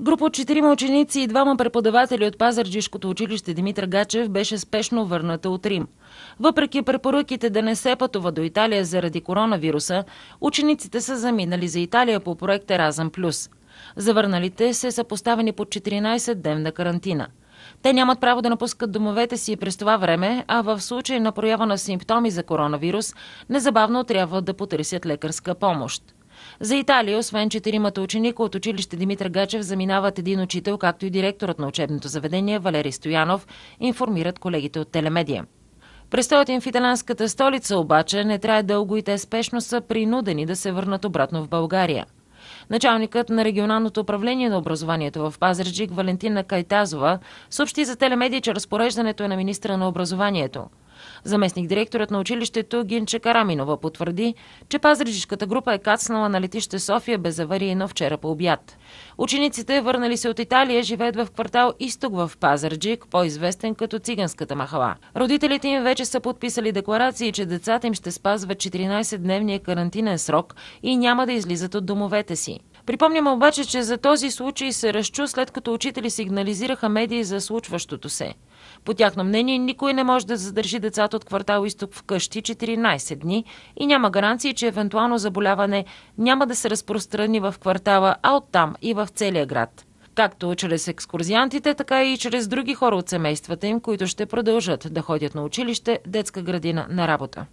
Група от четирима ученици и двама преподаватели от Пазарджишкото училище Димитър Гачев беше спешно върната от Рим. Въпреки препоръките да не се пътува до Италия заради коронавируса, учениците са заминали за Италия по проект Еразъм Плюс. Завърналите се са поставени под 14-дневна карантина. Те нямат право да напускат домовете си през това време, а в случай на проява на симптоми за коронавирус, незабавно трябва да потърсят лекарска помощ. За Италия, освен четиримата ученика от училище Димитър Гачев, заминават един учител, както и директорът на учебното заведение Валерий Стоянов, информират колегите от Телемедия. Престоят им в италянската столица обаче не трае дълго и те спешно са принудени да се върнат обратно в България. Началникът на регионалното управление на образованието в Пазарджик Валентина Кайтазова съобщи за телемедия, че разпореждането е на министра на образованието – Заместник-директорът на училището Гинче Караминова потвърди, че пазриджишката група е кацнала на летище София безаварийно вчера по обяд. Учениците, върнали се от Италия, живеят в квартал Изток в Пазарджик, по-известен като Циганската махала. Родителите им вече са подписали декларации, че децата им ще спазват 14-дневния карантинен срок и няма да излизат от домовете си. Припомням обаче, че за този случай се разчу след като учители сигнализираха медии за случващото се. По тяхно мнение, никой не може да задържи децата от квартал Изток вкъщи 14 дни и няма гаранции, че евентуално заболяване няма да се разпространи в квартала, а оттам и в целия град както чрез екскурзиантите, така и чрез други хора от семействата им, които ще продължат да ходят на училище, детска градина, на работа.